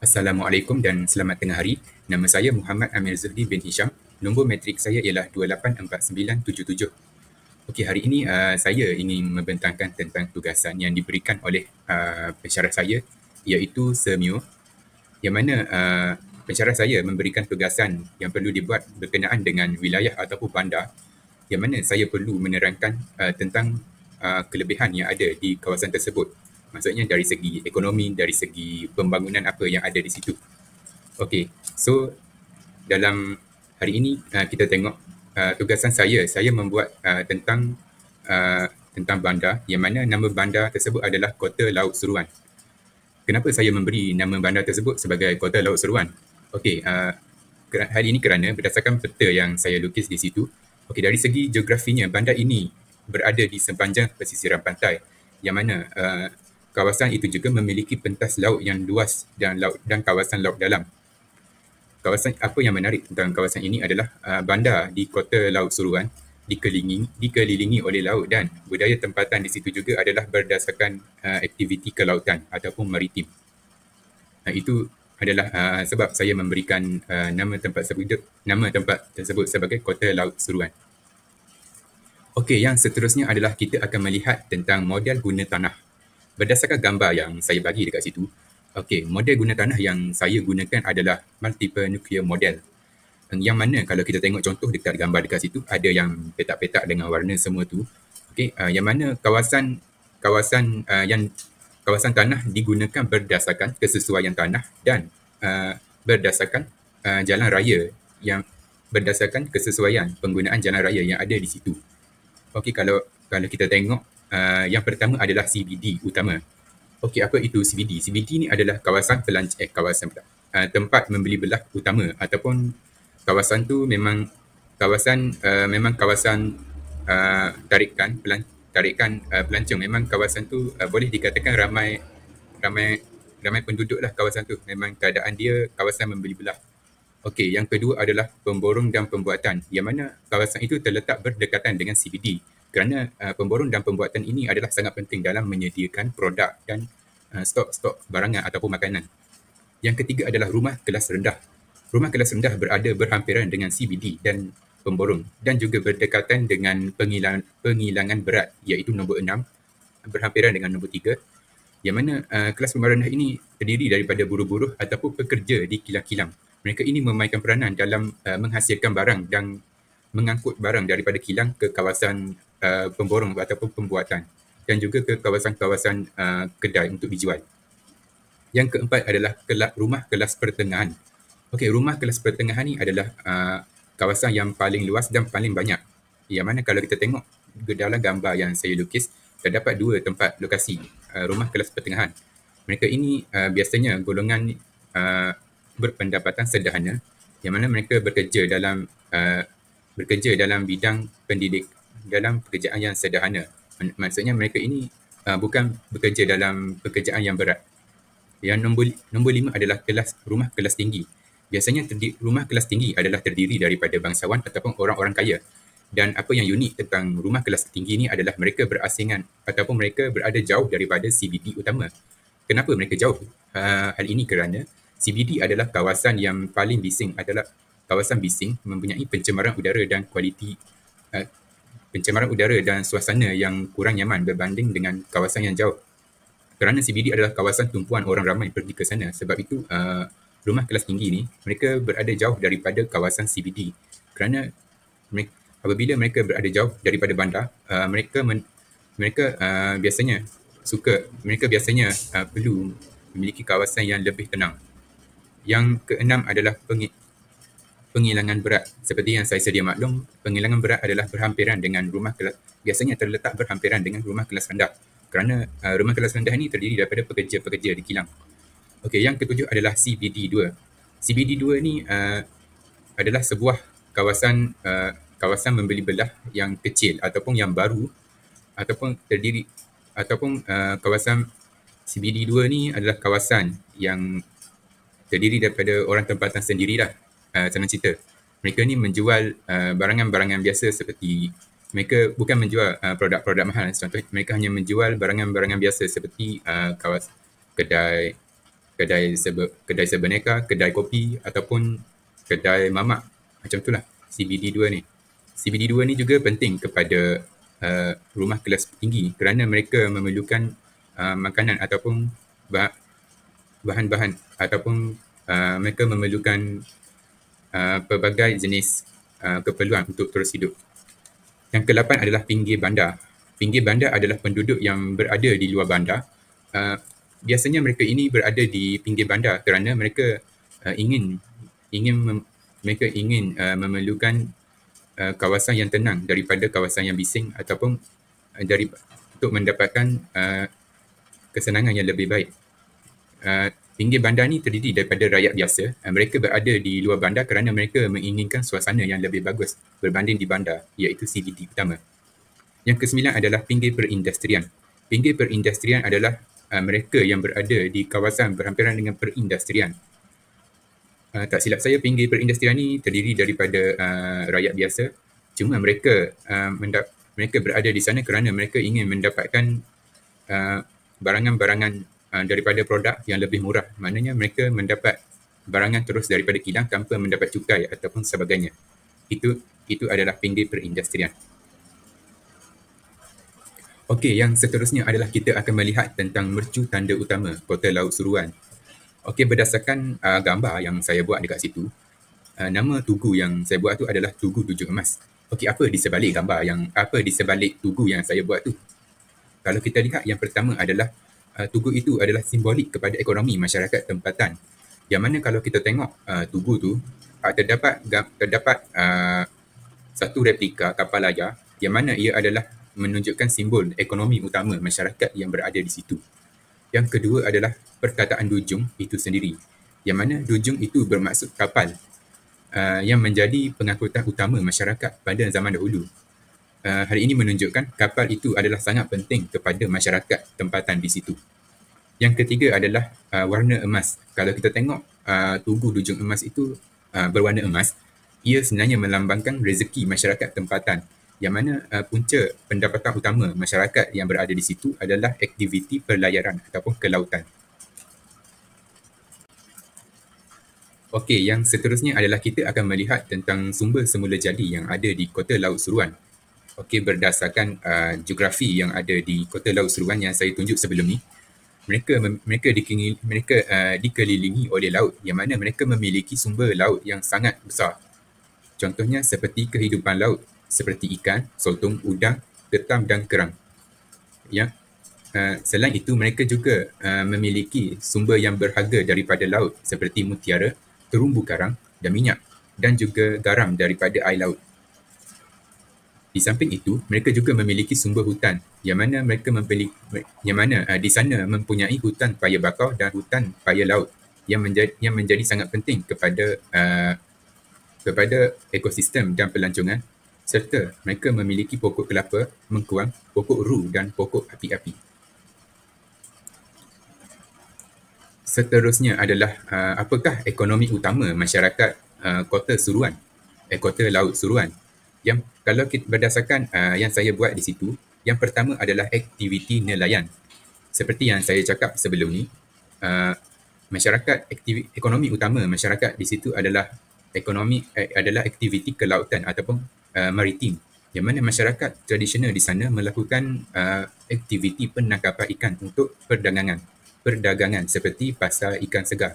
Assalamualaikum dan selamat tengah hari. Nama saya Muhammad Amir Zuhdi bin Hisham. Nombor metrik saya ialah 284977. Okey, hari ini uh, saya ingin membentangkan tentang tugasan yang diberikan oleh uh, pensyarah saya iaitu Semio yang mana uh, pensyarah saya memberikan tugasan yang perlu dibuat berkenaan dengan wilayah ataupun bandar yang mana saya perlu menerangkan uh, tentang uh, kelebihan yang ada di kawasan tersebut maksudnya dari segi ekonomi dari segi pembangunan apa yang ada di situ okey so dalam hari ini uh, kita tengok uh, tugasan saya saya membuat uh, tentang uh, tentang bandar yang mana nama bandar tersebut adalah kota laut seruan kenapa saya memberi nama bandar tersebut sebagai kota laut seruan okey uh, hari ini kerana berdasarkan peta yang saya lukis di situ okey dari segi geografinya bandar ini berada di sepanjang pesisiran pantai yang mana uh, kawasan itu juga memiliki pentas laut yang luas dan laut dan kawasan laut dalam. Kawasan apa yang menarik tentang kawasan ini adalah uh, bandar di kota Laut Suruan dikelilingi dikelilingi oleh laut dan budaya tempatan di situ juga adalah berdasarkan uh, aktiviti kelautan ataupun maritim. Nah, itu adalah uh, sebab saya memberikan uh, nama tempat tersebut nama tempat tersebut sebagai Kota Laut Suruan. Okey, yang seterusnya adalah kita akan melihat tentang model guna tanah berdasarkan gambar yang saya bagi dekat situ, okey, model guna tanah yang saya gunakan adalah multiple nuclear model. Yang mana kalau kita tengok contoh dekat gambar dekat situ, ada yang petak-petak dengan warna semua tu. Okey, uh, yang mana kawasan kawasan uh, yang kawasan tanah digunakan berdasarkan kesesuaian tanah dan uh, berdasarkan uh, jalan raya yang berdasarkan kesesuaian penggunaan jalan raya yang ada di situ. Okey, kalau kalau kita tengok Ah, yang pertama adalah CBD utama. Okey, apa itu CBD? CBD ni adalah kawasan pelanc eh, kawasan uh, tempat membeli belah utama ataupun kawasan tu memang kawasan uh, memang kawasan uh, tarikan pelan tarikan uh, pelancong memang kawasan tu uh, boleh dikatakan ramai ramai ramai penduduk lah kawasan tu memang keadaan dia kawasan membeli belah Okey, yang kedua adalah pemborong dan pembuatan yang mana kawasan itu terletak berdekatan dengan CBD kerana uh, pemborun dan pembuatan ini adalah sangat penting dalam menyediakan produk dan uh, stok stok-stok barangan ataupun makanan. Yang ketiga adalah rumah kelas rendah. Rumah kelas rendah berada berhampiran dengan CBD dan pemborong dan juga berdekatan dengan pengilangan, pengilangan berat iaitu nombor enam berhampiran dengan nombor tiga. yang mana uh, kelas rumah rendah ini terdiri daripada buruh-buruh ataupun pekerja di kilang-kilang. Mereka ini memainkan peranan dalam uh, menghasilkan barang dan mengangkut barang daripada kilang ke kawasan Eh, pemborong ataupun pembuatan dan juga ke kawasan-kawasan uh, kedai untuk dijual. Yang keempat adalah kelas, rumah kelas pertengahan. Okey, rumah kelas pertengahan ni adalah uh, kawasan yang paling luas dan paling banyak. Yang mana kalau kita tengok dalam gambar yang saya lukis, terdapat dua tempat lokasi uh, rumah kelas pertengahan. Mereka ini uh, biasanya golongan uh, berpendapatan sederhana yang mana mereka bekerja dalam uh, bekerja dalam bidang pendidik, dalam pekerjaan yang sederhana. Maksudnya mereka ini uh, bukan bekerja dalam pekerjaan yang berat. Yang nombor, nombor lima adalah kelas rumah kelas tinggi. Biasanya terdi, rumah kelas tinggi adalah terdiri daripada bangsawan ataupun orang-orang kaya. Dan apa yang unik tentang rumah kelas tinggi ini adalah mereka berasingan ataupun mereka berada jauh daripada CBD utama. Kenapa mereka jauh? Uh, hal ini kerana CBD adalah kawasan yang paling bising adalah kawasan bising mempunyai pencemaran udara dan kualiti uh, pencemaran udara dan suasana yang kurang nyaman berbanding dengan kawasan yang jauh. Kerana CBD adalah kawasan tumpuan orang ramai pergi ke sana sebab itu uh, rumah kelas tinggi ni mereka berada jauh daripada kawasan CBD. Kerana mereka, apabila mereka berada jauh daripada bandar, uh, mereka men, mereka uh, biasanya suka mereka biasanya uh, perlu memiliki kawasan yang lebih tenang. Yang keenam adalah pengi, pengilangan berat. Seperti yang saya sedia maklum, pengilangan berat adalah berhampiran dengan rumah kelas, biasanya terletak berhampiran dengan rumah kelas rendah. Kerana uh, rumah kelas rendah ini terdiri daripada pekerja-pekerja di kilang. Okey, yang ketujuh adalah CBD2. CBD2 ni uh, adalah sebuah kawasan uh, kawasan membeli belah yang kecil ataupun yang baru ataupun terdiri ataupun uh, kawasan CBD2 ni adalah kawasan yang terdiri daripada orang tempatan sendirilah Uh, senang uh, cerita mereka ni menjual uh, barangan-barangan biasa seperti mereka bukan menjual uh, produk-produk mahal contoh mereka hanya menjual barangan-barangan biasa seperti uh, kawas kedai kedai seber, kedai sebeneka kedai kopi ataupun kedai mamak macam itulah CBD2 ni CBD2 ni juga penting kepada uh, rumah kelas tinggi kerana mereka memerlukan uh, makanan ataupun bahan-bahan ataupun uh, mereka memerlukan Uh, pelbagai jenis uh, keperluan untuk terus hidup. Yang ke-8 adalah pinggir bandar. Pinggir bandar adalah penduduk yang berada di luar bandar. Uh, biasanya mereka ini berada di pinggir bandar kerana mereka uh, ingin ingin mereka ingin uh, memerlukan uh, kawasan yang tenang daripada kawasan yang bising ataupun uh, dari untuk mendapatkan uh, kesenangan yang lebih baik. Uh, pinggir bandar ni terdiri daripada rakyat biasa. Eh, mereka berada di luar bandar kerana mereka menginginkan suasana yang lebih bagus berbanding di bandar iaitu CDD pertama. Yang kesembilan adalah pinggir perindustrian. Pinggir perindustrian adalah uh, mereka yang berada di kawasan berhampiran dengan perindustrian. Uh, tak silap saya, pinggir perindustrian ni terdiri daripada uh, rakyat biasa. Cuma mereka uh, mendap- mereka berada di sana kerana mereka ingin mendapatkan barangan-barangan Uh, daripada produk yang lebih murah. Maknanya mereka mendapat barangan terus daripada kilang tanpa mendapat cukai ataupun sebagainya. Itu itu adalah pinggir perindustrian. Okey, yang seterusnya adalah kita akan melihat tentang mercu tanda utama kota Laut Suruan. Okey, berdasarkan uh, gambar yang saya buat dekat situ, uh, nama tugu yang saya buat tu adalah Tugu Tujuh Emas. Okey, apa di sebalik gambar yang apa di sebalik tugu yang saya buat tu? Kalau kita lihat yang pertama adalah uh, tugu itu adalah simbolik kepada ekonomi masyarakat tempatan. Yang mana kalau kita tengok uh, tugu tu uh, terdapat terdapat uh, satu replika kapal layar yang mana ia adalah menunjukkan simbol ekonomi utama masyarakat yang berada di situ. Yang kedua adalah perkataan dujung itu sendiri. Yang mana dujung itu bermaksud kapal uh, yang menjadi pengangkutan utama masyarakat pada zaman dahulu Eh, hari ini menunjukkan kapal itu adalah sangat penting kepada masyarakat tempatan di situ. Yang ketiga adalah uh, warna emas. Kalau kita tengok uh, tugu dujung emas itu uh, berwarna emas, ia sebenarnya melambangkan rezeki masyarakat tempatan yang mana uh, punca pendapatan utama masyarakat yang berada di situ adalah aktiviti perlayaran ataupun kelautan. Okey, yang seterusnya adalah kita akan melihat tentang sumber semula jadi yang ada di Kota Laut Suruan okey berdasarkan uh, geografi yang ada di Kota Laut Seruan yang saya tunjuk sebelum ni mereka mereka dikelilingi mereka uh, dikelilingi oleh laut yang mana mereka memiliki sumber laut yang sangat besar contohnya seperti kehidupan laut seperti ikan sotong udang ketam dan kerang ya uh, selain itu mereka juga uh, memiliki sumber yang berharga daripada laut seperti mutiara terumbu karang dan minyak dan juga garam daripada air laut di samping itu, mereka juga memiliki sumber hutan yang mana mereka memiliki yang mana uh, di sana mempunyai hutan paya bakau dan hutan paya laut yang menjadi yang menjadi sangat penting kepada uh, kepada ekosistem dan pelancongan serta mereka memiliki pokok kelapa, mengkuang, pokok ru dan pokok api-api. Seterusnya adalah uh, apakah ekonomi utama masyarakat uh, kota suruan, eh, kota laut suruan yang kalau kita berdasarkan uh, yang saya buat di situ yang pertama adalah aktiviti nelayan seperti yang saya cakap sebelum ni uh, masyarakat aktiviti, ekonomi utama masyarakat di situ adalah ekonomi eh, adalah aktiviti kelautan ataupun uh, maritim yang mana masyarakat tradisional di sana melakukan uh, aktiviti penangkapan ikan untuk perdagangan perdagangan seperti pasar ikan segar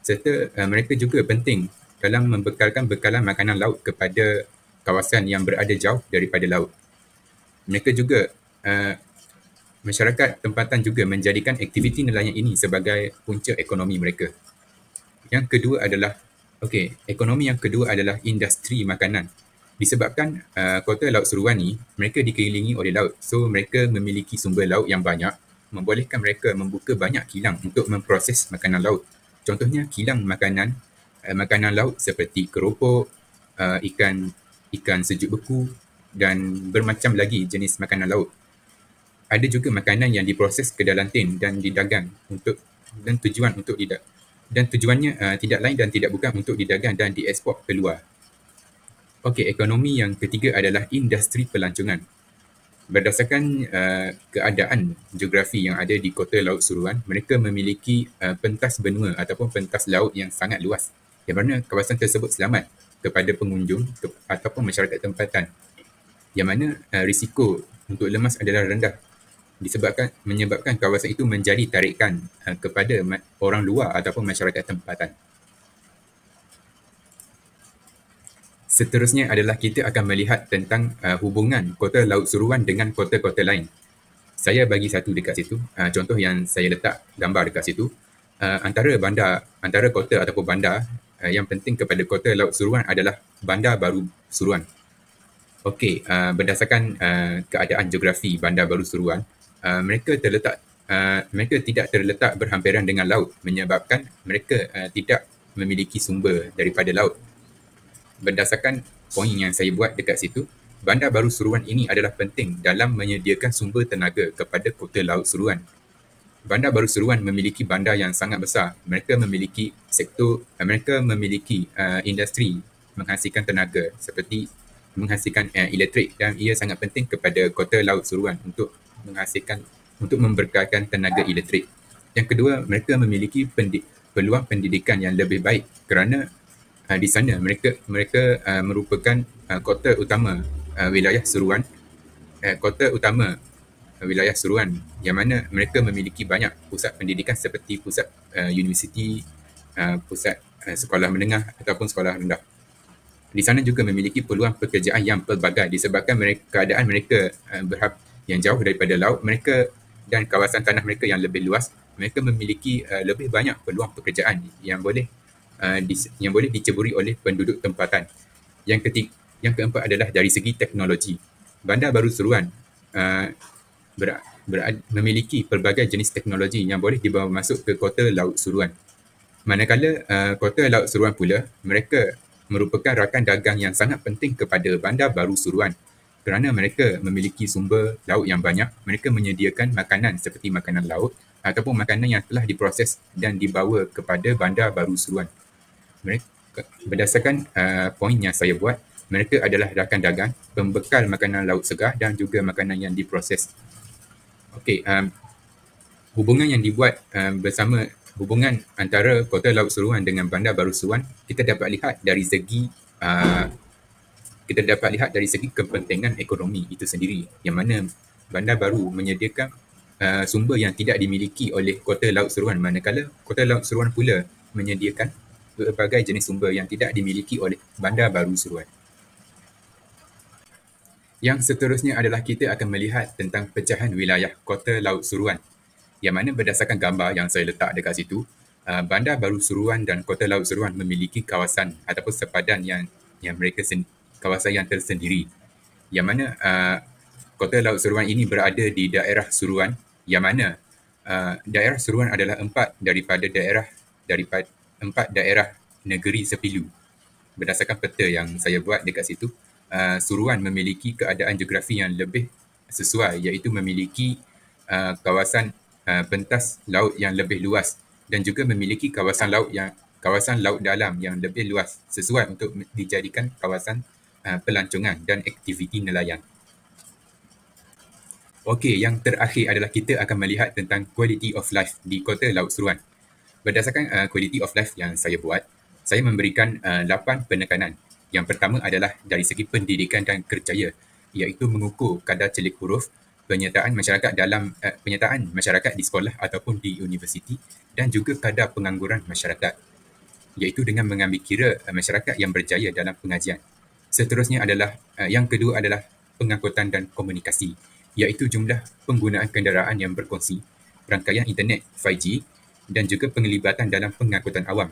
serta uh, mereka juga penting dalam membekalkan bekalan makanan laut kepada kawasan yang berada jauh daripada laut. Mereka juga, uh, masyarakat tempatan juga menjadikan aktiviti nelayan ini sebagai punca ekonomi mereka. Yang kedua adalah, okay, ekonomi yang kedua adalah industri makanan. Disebabkan uh, kota Laut Seruan ni, mereka dikelilingi oleh laut. So, mereka memiliki sumber laut yang banyak membolehkan mereka membuka banyak kilang untuk memproses makanan laut. Contohnya, kilang makanan uh, makanan laut seperti keropok, uh, ikan ikan sejuk beku dan bermacam lagi jenis makanan laut. Ada juga makanan yang diproses ke dalam tin dan didagang untuk dan tujuan untuk tidak dan tujuannya uh, tidak lain dan tidak bukan untuk didagang dan diekspor keluar. Okey, ekonomi yang ketiga adalah industri pelancongan. Berdasarkan uh, keadaan geografi yang ada di kota Laut Suruhan, mereka memiliki uh, pentas benua ataupun pentas laut yang sangat luas. Yang mana kawasan tersebut selamat kepada pengunjung ke, ataupun masyarakat tempatan yang mana uh, risiko untuk lemas adalah rendah disebabkan menyebabkan kawasan itu menjadi tarikan uh, kepada orang luar ataupun masyarakat tempatan. Seterusnya adalah kita akan melihat tentang uh, hubungan kota Laut Suruan dengan kota-kota lain. Saya bagi satu dekat situ, uh, contoh yang saya letak gambar dekat situ, uh, antara bandar, antara kota ataupun bandar uh, yang penting kepada kota Laut Suruan adalah Bandar Baru Suruan. Okey, uh, berdasarkan uh, keadaan geografi Bandar Baru Suruan, uh, mereka terletak uh, mereka tidak terletak berhampiran dengan laut menyebabkan mereka uh, tidak memiliki sumber daripada laut. Berdasarkan poin yang saya buat dekat situ, Bandar Baru Suruan ini adalah penting dalam menyediakan sumber tenaga kepada Kota Laut Suruan Bandar Baru Seruan memiliki bandar yang sangat besar. Mereka memiliki sektor, eh, mereka memiliki uh, industri menghasilkan tenaga seperti menghasilkan uh, elektrik dan ia sangat penting kepada kota laut Seruan untuk menghasilkan untuk memberkatkan tenaga elektrik. Yang kedua, mereka memiliki pendid- peluang pendidikan yang lebih baik kerana uh, di sana mereka mereka uh, merupakan uh, kota utama uh, wilayah Seruan. Uh, kota utama Eh, wilayah seruan yang mana mereka memiliki banyak pusat pendidikan seperti pusat uh, universiti, uh, pusat uh, sekolah menengah ataupun sekolah rendah. Di sana juga memiliki peluang pekerjaan yang pelbagai disebabkan mereka, keadaan mereka uh, berhab yang jauh daripada laut mereka dan kawasan tanah mereka yang lebih luas mereka memiliki uh, lebih banyak peluang pekerjaan yang boleh uh, di, yang boleh diceburi oleh penduduk tempatan. Yang ketiga, yang keempat adalah dari segi teknologi. Bandar Baru Seruan uh, ber, ber, memiliki pelbagai jenis teknologi yang boleh dibawa masuk ke kota laut suruan. Manakala uh, kota laut suruan pula, mereka merupakan rakan dagang yang sangat penting kepada bandar baru suruan kerana mereka memiliki sumber laut yang banyak, mereka menyediakan makanan seperti makanan laut ataupun makanan yang telah diproses dan dibawa kepada bandar baru suruan. Mereka, berdasarkan uh, poin yang saya buat, mereka adalah rakan dagang, pembekal makanan laut segar dan juga makanan yang diproses Okey, um, hubungan yang dibuat um, bersama hubungan antara Kota Laut Seruan dengan Bandar Baru Seruan, kita dapat lihat dari segi uh, kita dapat lihat dari segi kepentingan ekonomi itu sendiri yang mana Bandar Baru menyediakan uh, sumber yang tidak dimiliki oleh Kota Laut Seruan manakala Kota Laut Seruan pula menyediakan berbagai jenis sumber yang tidak dimiliki oleh Bandar Baru Seruan. Yang seterusnya adalah kita akan melihat tentang pecahan wilayah kota Laut Suruan. Yang mana berdasarkan gambar yang saya letak dekat situ, uh, Bandar Baru Suruan dan Kota Laut Suruan memiliki kawasan ataupun sepadan yang yang mereka sen, kawasan yang tersendiri. Yang mana uh, Kota Laut Suruan ini berada di daerah Suruan yang mana uh, daerah Suruan adalah empat daripada daerah daripada empat daerah negeri Sepilu. Berdasarkan peta yang saya buat dekat situ, uh, suruhan memiliki keadaan geografi yang lebih sesuai iaitu memiliki uh, kawasan uh, pentas laut yang lebih luas dan juga memiliki kawasan laut yang kawasan laut dalam yang lebih luas sesuai untuk dijadikan kawasan uh, pelancongan dan aktiviti nelayan. Okey, yang terakhir adalah kita akan melihat tentang quality of life di Kota Laut Seruan. Berdasarkan uh, quality of life yang saya buat, saya memberikan uh, 8 penekanan yang pertama adalah dari segi pendidikan dan kerjaya iaitu mengukur kadar celik huruf penyertaan masyarakat dalam uh, penyertaan masyarakat di sekolah ataupun di universiti dan juga kadar pengangguran masyarakat iaitu dengan mengambil kira uh, masyarakat yang berjaya dalam pengajian. Seterusnya adalah uh, yang kedua adalah pengangkutan dan komunikasi iaitu jumlah penggunaan kenderaan yang berkongsi, rangkaian internet 5G dan juga penglibatan dalam pengangkutan awam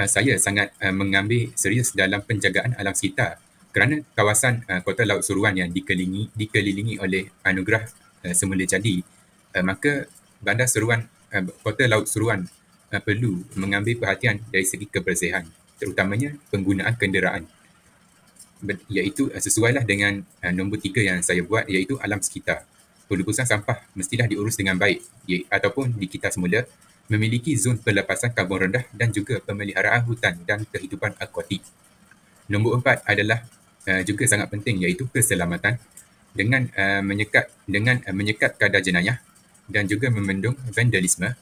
Uh, saya sangat uh, mengambil serius dalam penjagaan alam sekitar kerana kawasan uh, kota laut suruan yang dikelilingi dikelilingi oleh anugerah uh, semula jadi uh, maka bandar suruan uh, kota laut suruan uh, perlu mengambil perhatian dari segi kebersihan terutamanya penggunaan kenderaan iaitu uh, sesuailah dengan uh, nombor tiga yang saya buat iaitu alam sekitar pelupusan sampah mestilah diurus dengan baik ia, ataupun dikitar semula memiliki zon pelepasan karbon rendah dan juga pemeliharaan hutan dan kehidupan akuatik. Nombor empat adalah uh, juga sangat penting iaitu keselamatan dengan uh, menyekat dengan uh, menyekat kadar jenayah dan juga memendung vandalisme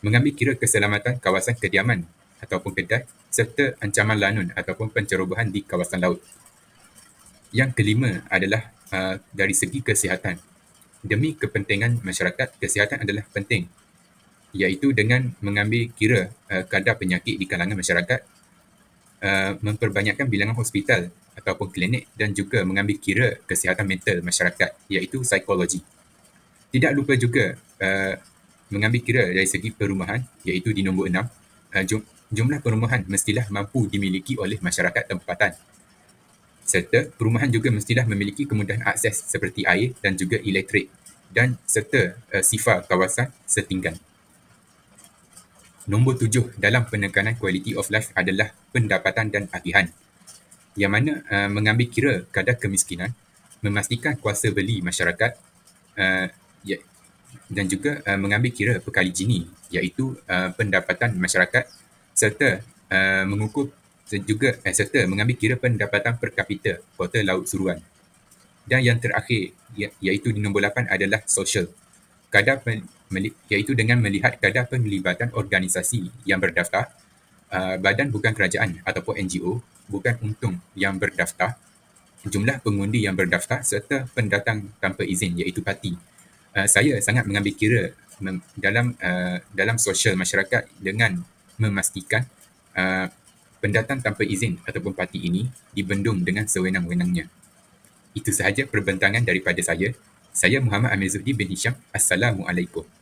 mengambil kira keselamatan kawasan kediaman ataupun kedai serta ancaman lanun ataupun pencerobohan di kawasan laut. Yang kelima adalah uh, dari segi kesihatan. Demi kepentingan masyarakat, kesihatan adalah penting iaitu dengan mengambil kira uh, kadar penyakit di kalangan masyarakat uh, memperbanyakkan bilangan hospital ataupun klinik dan juga mengambil kira kesihatan mental masyarakat iaitu psikologi tidak lupa juga uh, mengambil kira dari segi perumahan iaitu di nombor enam uh, jum- jumlah perumahan mestilah mampu dimiliki oleh masyarakat tempatan serta perumahan juga mestilah memiliki kemudahan akses seperti air dan juga elektrik dan serta uh, sifar kawasan setinggan nombor tujuh dalam penekanan quality of life adalah pendapatan dan pilihan yang mana uh, mengambil kira kadar kemiskinan, memastikan kuasa beli masyarakat uh, ya, dan juga uh, mengambil kira pekali jini iaitu uh, pendapatan masyarakat serta uh, mengukur juga eh, serta mengambil kira pendapatan per kapita kota laut suruan. Dan yang terakhir ya, iaitu di nombor 8 adalah social kadar pen, iaitu dengan melihat kadar penglibatan organisasi yang berdaftar uh, badan bukan kerajaan ataupun NGO bukan untung yang berdaftar jumlah pengundi yang berdaftar serta pendatang tanpa izin iaitu parti uh, saya sangat mengambil kira mem, dalam uh, dalam sosial masyarakat dengan memastikan uh, pendatang tanpa izin ataupun parti ini dibendung dengan sewenang-wenangnya itu sahaja perbentangan daripada saya saya Muhammad Amir Zuhdi bin Hisham. Assalamualaikum.